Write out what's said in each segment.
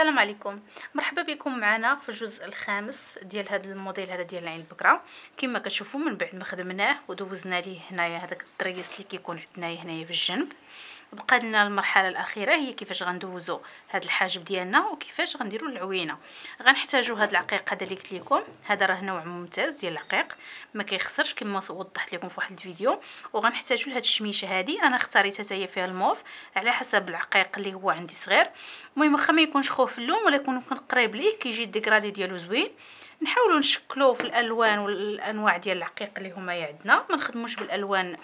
السلام عليكم مرحبا بكم معنا في الجزء الخامس ديال هذا الموديل هذا ديال العين البكره كما كتشوفوا من بعد ما خدمناه ودوزنا ليه هنايا هذاك الدريس اللي كيكون عندنا هنايا في الجنب بقى لنا المرحله الاخيره هي كيفاش غندوزو هذا الحاجب ديالنا وكيفاش غنديروا العوينه غنحتاجوا هذا العقيق هذا اللي قلت لكم هذا راه نوع ممتاز ديال العقيق ما كيخسرش كما وضحت لكم في واحد الفيديو وغنحتاجوا لهاد الشميشه هذه انا اختاريتها حتى هي فيها الموف على حسب العقيق اللي هو عندي صغير المهم واخا ما يكونش خوف اللون ولا يكون قريب ليه كيجي الديكرادي ديالو زوين نحاولوا نشكلوه في الالوان والانواع ديال العقيق اللي هما عندنا ما نخدموش بالالوان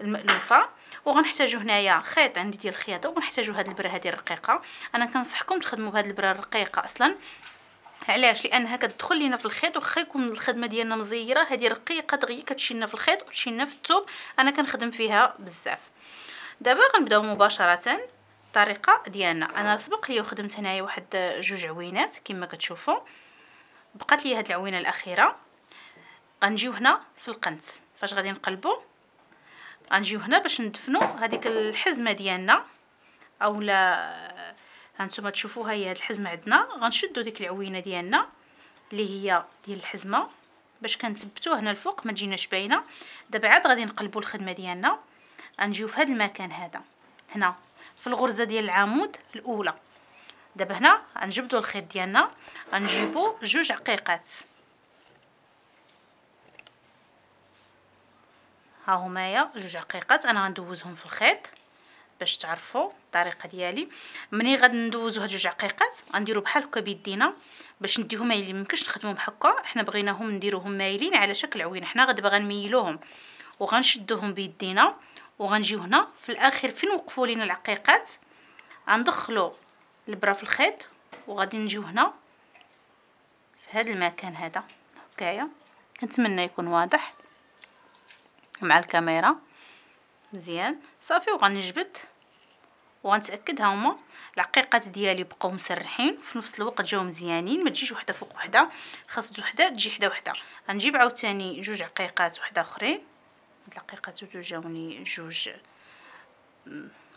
المألوفه وغنحتاجو هنايا خيط عندي ديال الخياطه وغنحتاجو هاد البره هادي الرقيقه انا كنصحكم تخدموا بهاد البره الرقيقه اصلا علاش لانها كتدخل لينا في الخيط وخا يكون الخدمه ديالنا مزيره هذه رقيقه دغيا كتشي لنا في الخيط وتشي لنا في الثوب انا كنخدم فيها بزاف دابا غنبداو مباشره الطريقه ديالنا انا سبق لي وخدمت هنايا واحد جوج عوينات كما كتشوفوا بقات لي هاد العوينه الاخيره غنجيو هنا في القنت فاش غادي نقلبوا غنجيو هنا باش ندفنو هذيك الحزمه ديالنا اولا هانتوما ها هي هاد الحزمه عندنا غنشدو ديك العوينه ديالنا اللي هي ديال الحزمه باش كنثبتوه هنا الفوق ما تجيناش باينه دابا عاد غادي نقلبوا الخدمه ديالنا غنجيو في هذا المكان هذا هنا في الغرزه ديال العمود الاولى دابا هنا غنجبدوا الخيط ديالنا غنجيبو جوج عقيقات ها همايا جوج عقيقات انا غندوزهم في الخيط باش تعرفوا الطريقه ديالي ملي غادي ندوزو هاد جوج عقيقات غنديرو بحال هكا بيدينا باش نديهم مايلين ميمكنش نخدمهم هكا حنا بغيناهم نديروهم مايلين على شكل عوين حنا غدابا غنميلوهم وغنشدوهم بيدينا وغنجيو هنا في الاخر فين وقفوا لينا العقيقات غندخلو البره في الخيط وغادي نجيو هنا في هذا المكان هذا هكايا كنتمنى يكون واضح مع الكاميرا مزيان صافي وغنجبد وغنتاكد ها هما العقيقات ديالي بقاو مسرحين وفي نفس الوقت جاو مزيانين ما تجيش وحده فوق وحده خاص وحده تجي حدا وحده غنجيب عاوتاني جوج عقيقات وحده اخرين هاد العقيقات وجو جاوني جوج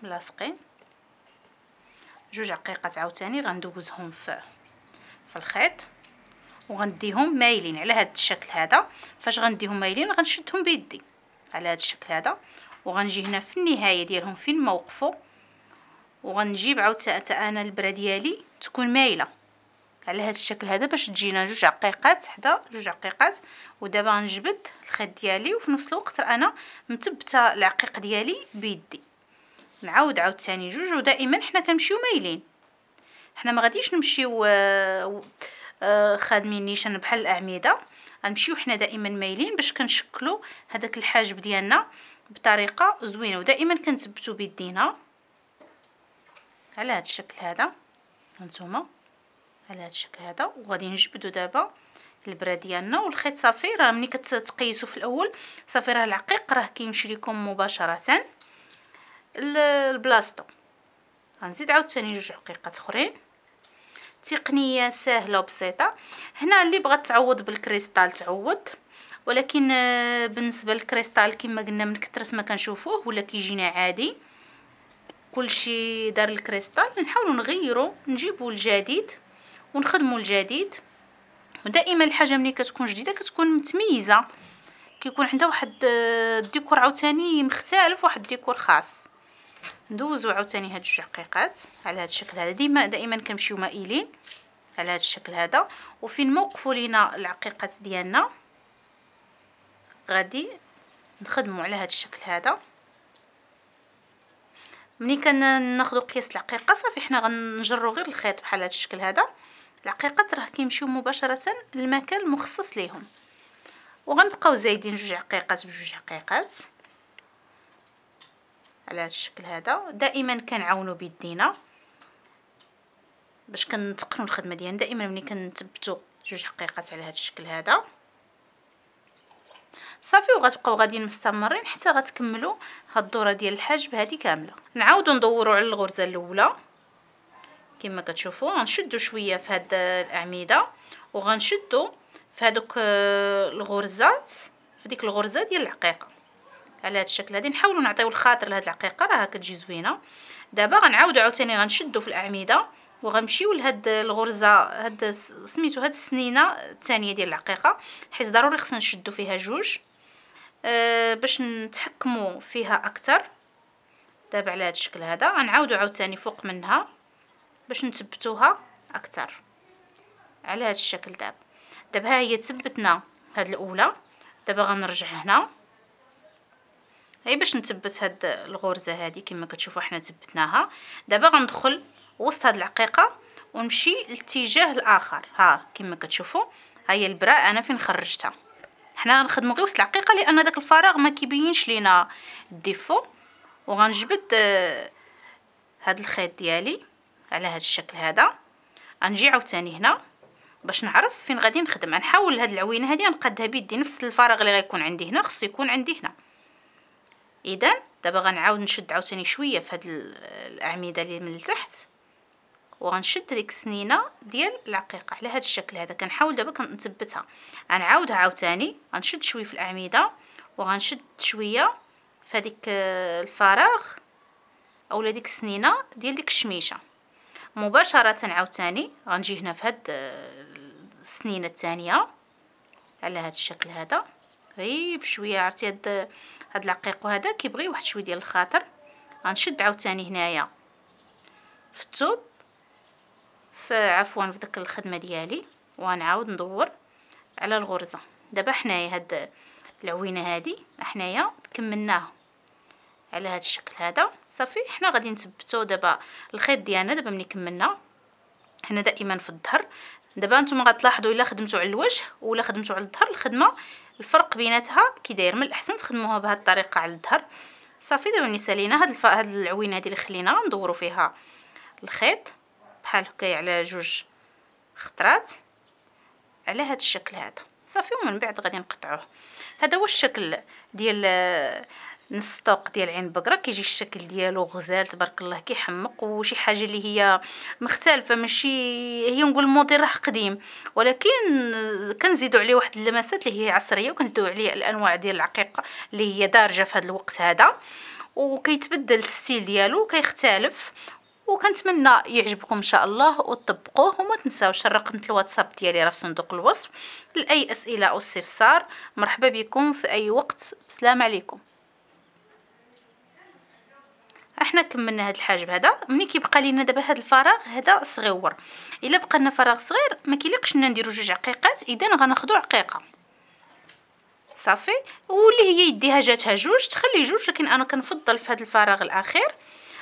ملاصقين جوج عقيقات عاوتاني غندوزهم في في الخيط وغنديهم مايلين على هاد الشكل هذا فاش غنديهم مايلين غنشدهم بيدي على هذا الشكل هذا وغنجي هنا في النهايه ديالهم فين ما وقفوا وغنجيب عاوتاني انا البره ديالي تكون مايله على هذا الشكل هذا باش تجينا جوج عقيقات حدا جوج عقيقات ودابا غنجبد الخيط ديالي وفي نفس الوقت انا مثبته العقيق ديالي بيدي نعاود عاوتاني جوج ودائما حنا كنمشيو مايلين حنا ما غاديش نمشيو آه، آه، خادمين نيشان بحال الاعمده غنمشيو حنا دائما مايلين باش كنشكلو هذاك الحاجب ديالنا بطريقه زوينه ودائما كنثبتوا بيدينا على هذا الشكل هذا هانتوما على هذا الشكل هذا وغادي نجبدو دابا البرا ديالنا والخيط صافي راه ملي كتقيسو في الاول صافي راه العقيق راه كيمشي لكم مباشره البلاستو غنزيد عاوتاني جوج عقيقات اخرين تقنيه سهله وبسيطه هنا اللي بغات تعوض بالكريستال تعوض ولكن آه، بالنسبه للكريستال كما قلنا من كثرة ما كنشوفوه ولا كيجينا عادي كلشي دار الكريستال نحاولوا نغيروا نجيبوا الجديد ونخدموا الجديد ودائما الحاجه ملي كتكون جديده كتكون متميزه كيكون عندها واحد آه، الديكور عاوتاني مختلف واحد الديكور خاص ندوزو عاوتاني هاد جوج عقيقات على هاد الشكل هذا ديما دائما كنمشيو مائلين على هاد الشكل هذا وفين موقفوا لينا العقيقات ديالنا غادي نخدموا على هاد الشكل هذا ملي كناخذوا قياس العقيقه صافي حنا غنجروا غير الخيط بحال هاد الشكل هذا العقيقات راه كيمشيو مباشره للمكان المخصص ليهم وغنبقاو زايدين جوج عقيقات بجوج عقيقات على هذا الشكل هذا دائما كنعاونوا بيدينا باش كنتقنوا الخدمه ديالنا دائما ملي كنثبتوا جوج حقيقات على هذا الشكل هذا صافي وغتبقاو غاديين مستمرين حتى غتكملوا هاد الدوره ديال الحجب هذه كامله نعاودوا ندوروا على الغرزه الاولى كما كتشوفوا غنشدوا شويه في هاد الاعمده وغنشدوا في هذوك الغرزات في ديك الغرزه ديال العقيقه على هذا الشكل هذه نحاولوا نعطيو الخاطر لهاد العقيقه راه كتجي زوينه دابا غنعاودوا عاوتاني غنشدوا في الاعمده وغنمشيو لهاد الغرزه هاد سميتو هاد السنينه الثانيه ديال العقيقه حيت ضروري خصنا نشدو فيها جوج أه باش نتحكموا فيها اكثر دابا على هاد الشكل هذا غنعاودو عاوتاني فوق منها باش نثبتوها اكثر على هاد الشكل دابا دابا ها هي ثبتنا هاد الاولى دابا غنرجع هنا غير باش نثبت هاد الغرزه هادي كما كتشوفوا حنا ثبتناها دابا غندخل وسط هاد العقيقه ونمشي الاتجاه الاخر ها كما كتشوفوا ها هي البرا انا فين خرجتها حنا غنخدموا غير وسط العقيقه لان داك الفراغ ما كيبينش لينا الديفو وغنجبد آه، هاد الخيط ديالي على هاد الشكل هذا غنجي عاوتاني هنا باش نعرف فين غادي نخدم غنحاول هاد العوينه هادي نقادها بيدي نفس الفراغ اللي غيكون عندي هنا خصو يكون عندي هنا اذا دابا غنعاود نشد عاوتاني شويه في هاد الاعمده اللي من التحت وغنشد هذيك السنينه ديال العقيقه على هذا الشكل هذا كنحاول دابا كنثبتها غنعاودها عاوتاني غنشد شويه في الاعمده وغنشد شويه في هذيك آه، الفراغ اولا ديك السنينه ديال ديك الشميشه مباشره عاوتاني غنجي هنا في هاد آه، السنينه الثانيه على هذا الشكل هذا غير بشويه عرفتي هاد هاد العقيق وهذا كيبغي واحد شويه ديال الخاطر غنشد عاوتاني هنايا في الثوب عفوا في ديك الخدمه ديالي وغنعاود ندور على الغرزه دابا حنايا هاد العوينه هادي حنايا كملناها على هاد الشكل هذا صافي حنا غادي نثبتو دابا الخيط ديالنا دابا ملي كملنا حنا دائما في الظهر دابا نتوما غتلاحظوا الا خدمتو على الوجه ولا خدمتو على الظهر الخدمه الفرق بيناتها كي داير من الاحسن تخدموها بهذه الطريقه على الظهر صافي دابا بالنسبه لينا هاد الف... هاد العوينه هادي اللي خلينا ندورو فيها الخيط بحال هكايا على جوج خطرات على هاد الشكل هذا صافي ومن بعد غادي نقطعوه هذا هو الشكل ديال نص طوق ديال عين بقره كيجي الشكل ديالو غزال تبارك الله كيحمق وشي حاجه اللي هي مختلفه ماشي هي نقول الموديل راه قديم ولكن كنزيدو عليه واحد اللمسات اللي هي عصريه وكنزيدو عليه الانواع ديال العقيق اللي هي دارجه في هذا الوقت هذا وكيتبدل الستيل ديالو كيختلف وكنتمنى يعجبكم ان شاء الله وتطبقوه وما تنساوش الرقم الواتساب ديالي راه في صندوق الوصف لاي اسئله او استفسار مرحبا بكم في اي وقت بسلام عليكم احنا كملنا هاد الحاجب هذا ملي كيبقى لينا دابا هاد الفراغ هذا صغيور الا بقى لنا فراغ صغير ما كيليقش لنا نديرو جوج عقيقات اذا غناخدو عقيقه صافي واللي هي يديها جاتها جوج تخلي جوج لكن انا كنفضل في هاد الفراغ الاخير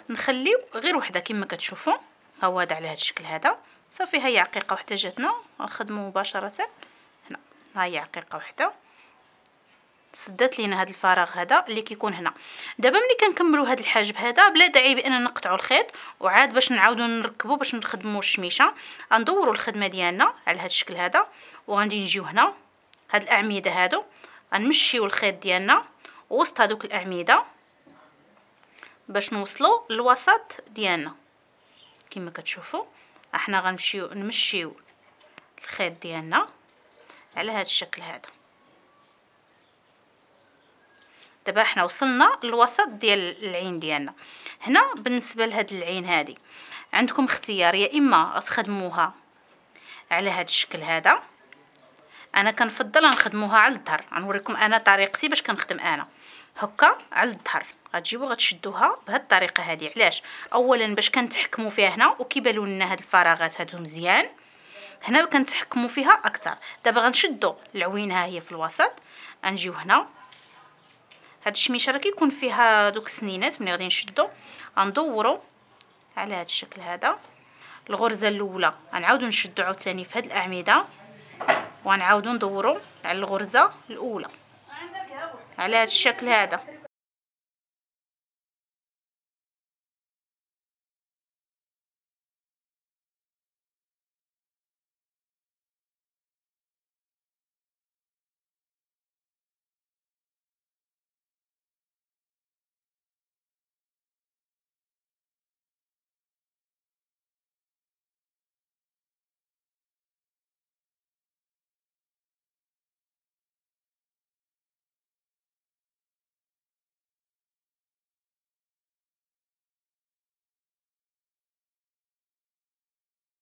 نخليو غير وحده كما كتشوفوا ها هو على هاد الشكل هذا صافي هي عقيقه وحده جاتنا غنخدموا مباشره هنا ها هي عقيقه وحده سدات لينا هذا الفراغ هذا اللي كيكون هنا دابا ملي كنكملوا هذا الحاجب هذا بلا داعي باننا نقطعوا الخيط وعاد باش نعاودوا نركبوا باش نخدموا الشميشه غندوروا الخدمه ديالنا على هذا الشكل هذا وغادي نجيو هنا هاد الاعمده هادو غنمشيو الخيط ديالنا وسط هذوك الاعمده باش نوصلوا للوسط ديالنا كما كتشوفوا احنا غنمشيو نمشيو الخيط ديالنا على هذا الشكل هذا دابا حنا وصلنا للوسط ديال العين ديالنا هنا بالنسبه لهاد العين هادي عندكم اختيار يا اما تخدموها على هاد الشكل هذا انا كنفضل نخدموها على الظهر غنوريكم انا طريقتي باش كنخدم انا هكا على الظهر غتجيبو غتشدوها بهاد الطريقه هادي علاش اولا باش كنتحكموا فيها هنا وكيبانوا لنا هاد الفراغات هادو مزيان هنا كنتحكموا فيها اكثر دابا غنشدو العوين ها هي في الوسط غنجيو هنا هاد الشميشه راه كيكون فيها دوك السنينات ملي غادي نشدو غندورو على هاد الشكل هذا الغرزه الاولى غنعاودو نشدو عاوتاني في هاد الاعمده وغنعاودو ندورو على الغرزه الاولى على هاد الشكل هذا